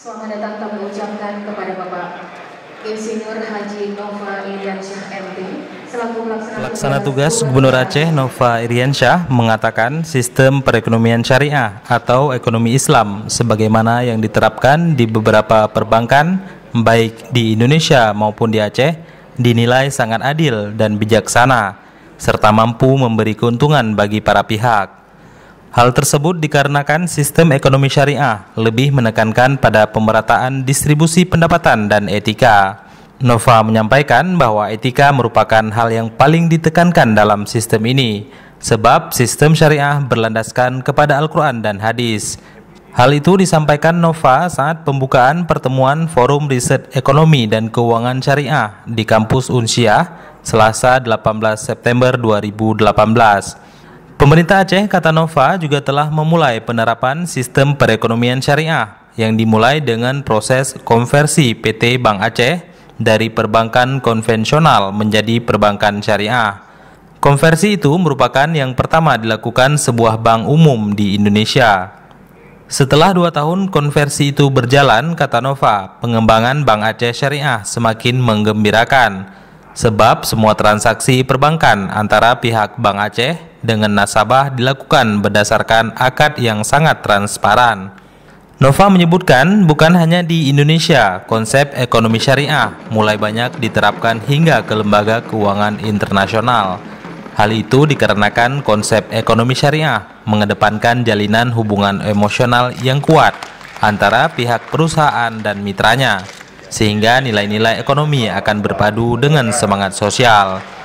Selamat datang kami ucapkan kepada Bapak Insinyur Haji Nova Iriansyah MT selaku pelaksana tugas Gubernur Aceh Nova Iriansyah mengatakan sistem perekonomian syariah atau ekonomi Islam sebagaimana yang diterapkan di beberapa perbankan baik di Indonesia maupun di Aceh dinilai sangat adil dan bijaksana serta mampu memberi keuntungan bagi para pihak. Hal tersebut dikarenakan sistem ekonomi syariah lebih menekankan pada pemerataan distribusi pendapatan dan etika. Nova menyampaikan bahwa etika merupakan hal yang paling ditekankan dalam sistem ini, sebab sistem syariah berlandaskan kepada Al-Quran dan hadis. Hal itu disampaikan Nova saat pembukaan pertemuan Forum Riset Ekonomi dan Keuangan Syariah di kampus Unsyah, Selasa 18 September 2018. Pemerintah Aceh, kata Nova, juga telah memulai penerapan sistem perekonomian syariah yang dimulai dengan proses konversi PT Bank Aceh dari perbankan konvensional menjadi perbankan syariah. Konversi itu merupakan yang pertama dilakukan sebuah bank umum di Indonesia. Setelah dua tahun konversi itu berjalan, kata Nova, pengembangan Bank Aceh Syariah semakin menggembirakan. Sebab semua transaksi perbankan antara pihak Bank Aceh dengan nasabah dilakukan berdasarkan akad yang sangat transparan. Nova menyebutkan bukan hanya di Indonesia, konsep ekonomi syariah mulai banyak diterapkan hingga ke lembaga keuangan internasional. Hal itu dikarenakan konsep ekonomi syariah mengedepankan jalinan hubungan emosional yang kuat antara pihak perusahaan dan mitranya, sehingga nilai-nilai ekonomi akan berpadu dengan semangat sosial.